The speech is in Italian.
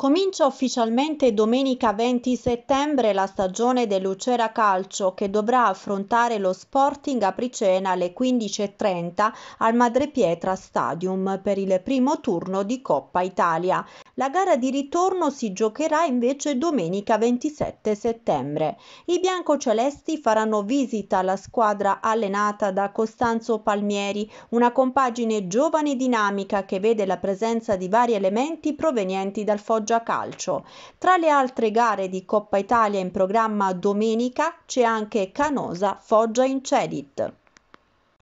Comincia ufficialmente domenica 20 settembre la stagione del Lucera Calcio che dovrà affrontare lo Sporting Apricena alle 15.30 al Madrepietra Stadium per il primo turno di Coppa Italia. La gara di ritorno si giocherà invece domenica 27 settembre. I biancocelesti faranno visita alla squadra allenata da Costanzo Palmieri, una compagine giovane e dinamica che vede la presenza di vari elementi provenienti dal Foggia Calcio. Tra le altre gare di Coppa Italia in programma domenica c'è anche Canosa Foggia Incedit.